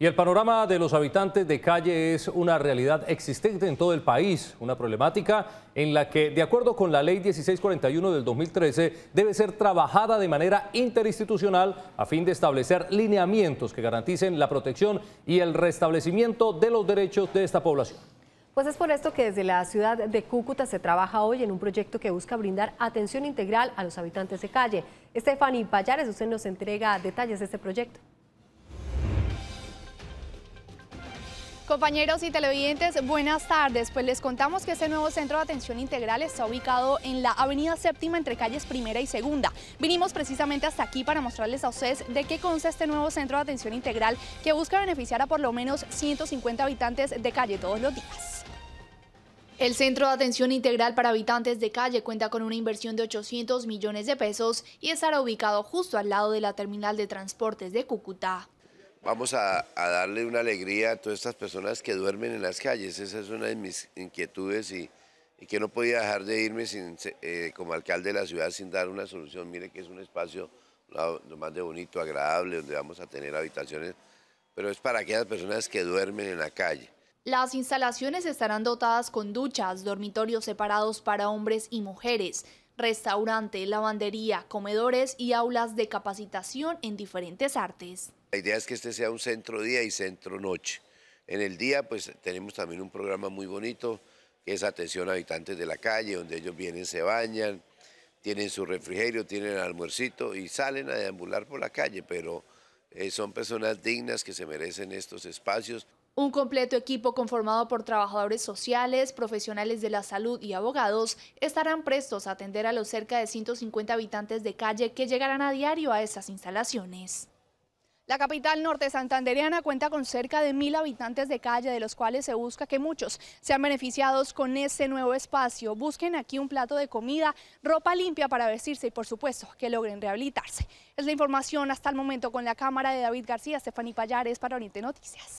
Y el panorama de los habitantes de calle es una realidad existente en todo el país, una problemática en la que, de acuerdo con la ley 1641 del 2013, debe ser trabajada de manera interinstitucional a fin de establecer lineamientos que garanticen la protección y el restablecimiento de los derechos de esta población. Pues es por esto que desde la ciudad de Cúcuta se trabaja hoy en un proyecto que busca brindar atención integral a los habitantes de calle. Stephanie Payares, usted nos entrega detalles de este proyecto. Compañeros y televidentes, buenas tardes. Pues les contamos que este nuevo centro de atención integral está ubicado en la avenida séptima entre calles primera y segunda. Vinimos precisamente hasta aquí para mostrarles a ustedes de qué consta este nuevo centro de atención integral que busca beneficiar a por lo menos 150 habitantes de calle todos los días. El Centro de Atención Integral para Habitantes de Calle cuenta con una inversión de 800 millones de pesos y estará ubicado justo al lado de la terminal de transportes de Cúcuta vamos a, darle una alegría a todas estas personas que duermen en las calles. Esa es una de mis inquietudes y, que no podía dejar de irme sin, eh, como alcalde de la ciudad sin dar una solución. Mire que es un espacio lo más de bonito, agradable, donde vamos a tener habitaciones, pero es para aquellas personas que duermen en la calle. Las instalaciones estarán dotadas con duchas, dormitorios separados para hombres y mujeres, restaurante, lavandería, comedores y aulas de capacitación en diferentes artes. La idea es que este sea un centro día y centro noche. En el día, pues tenemos también un programa muy bonito, que es atención a habitantes de la calle, donde ellos vienen, se bañan, tienen su refrigerio, tienen el almuercito y salen a deambular por la calle, pero eh, son personas dignas que se merecen estos espacios. Un completo equipo conformado por trabajadores sociales, profesionales de la salud y abogados estarán prestos a atender a los cerca de 150 habitantes de calle que llegarán a diario a estas instalaciones. La capital norte santandereana cuenta con cerca de mil habitantes de calle, de los cuales se busca que muchos sean beneficiados con este nuevo espacio. Busquen aquí un plato de comida, ropa limpia para vestirse y por supuesto que logren rehabilitarse. Es la información hasta el momento con la cámara de David García, Stephanie Payares para Oriente Noticias.